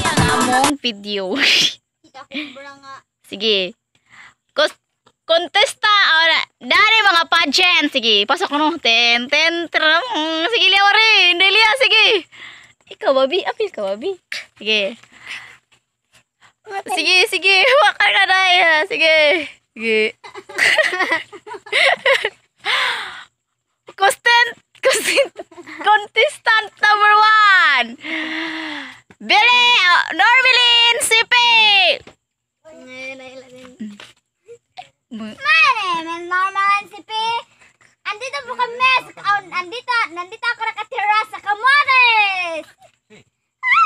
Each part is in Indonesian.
Yan among video. Sige. Kos kontesta ora dari mga pageant sige pasok no ten ten tram sige liwa rin delia sige eh, ikaw babi apil ka babi sige sige sige wakar ka daya sige sige kosten kosten Nandita nandito ako nakatira sa Camotes.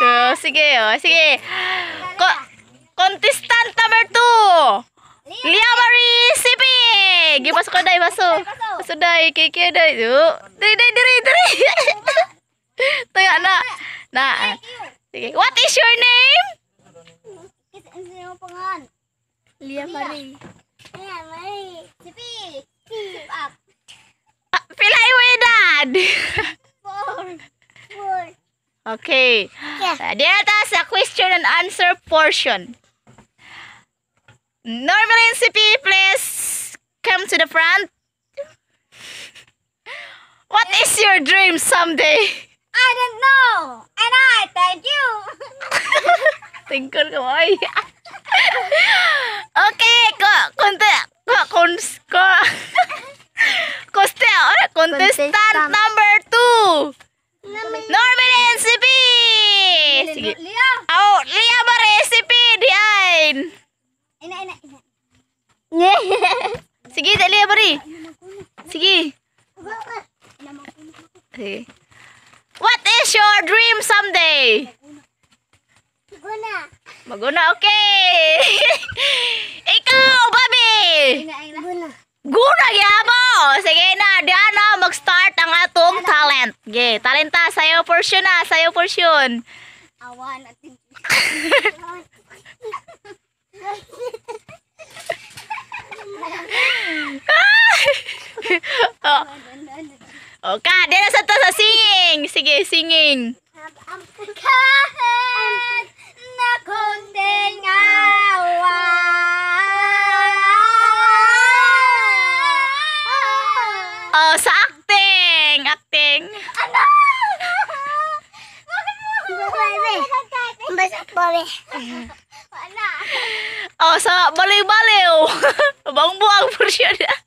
Oh, sige, oh, sige. Ko contestant number 2. Lia Marie Sipi. Gibas ko dai baso. Baso dai, kiki dai. Diri dai diri diri. Tuya na. Na. Sige. What is your name? Lia Marie. Lia Marie. Sipi. Okay. Yeah. Uh, Delta's a question and answer portion. Normally, CP, please come to the front. What is your dream someday? I don't know. And I thank you. thank ko Sige, dali, bari. Sige. Sige. What is your dream someday? Maguna. Maguna, okay. Ikaw, Bobby. Maguna. Guna ya mo. Sige na, Diana, mag-start ang atong talent. Ge, talenta sayo portion na, sayo portion. Awan at oh. oh, ka, dia sa to sa singing. Sige, singing. Oh, sa acting, acting. Ano? boleh. Oh, so baliw-baliw. buang version.